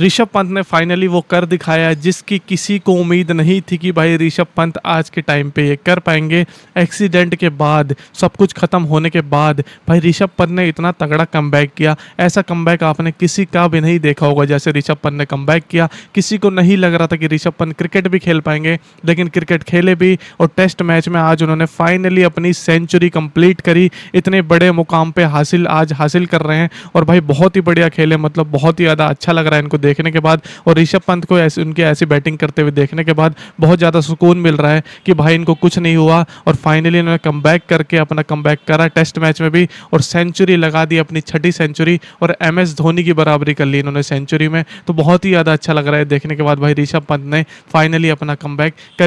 ऋषभ पंत ने फाइनली वो कर दिखाया जिसकी किसी को उम्मीद नहीं थी कि भाई ऋषभ पंत आज के टाइम पे ये कर पाएंगे एक्सीडेंट के बाद सब कुछ ख़त्म होने के बाद भाई ऋषभ पंत ने इतना तगड़ा कम किया ऐसा कम आपने किसी का भी नहीं देखा होगा जैसे ऋषभ पंत ने कम किया किसी को नहीं लग रहा था कि ऋषभ पंत क्रिकेट भी खेल पाएंगे लेकिन क्रिकेट खेले भी और टेस्ट मैच में आज उन्होंने फाइनली अपनी सेंचुरी कंप्लीट करी इतने बड़े मुकाम पर हासिल आज हासिल कर रहे हैं और भाई बहुत ही बढ़िया खेले मतलब बहुत ही ज़्यादा अच्छा लग रहा है इनको देखने के बाद और ऋषभ पंत को ऐसे उनकी ऐसी बैटिंग करते हुए देखने के बाद बहुत ज़्यादा सुकून मिल रहा है कि भाई इनको कुछ नहीं हुआ और फाइनली इन्होंने कम करके अपना कम करा टेस्ट मैच में भी और सेंचुरी लगा दी अपनी छठी सेंचुरी और एम धोनी की बराबरी कर ली इन्होंने सेंचुरी में तो बहुत ही ज़्यादा अच्छा लग रहा है देखने के बाद भाई ऋषभ पंत ने फाइनली अपना कम कर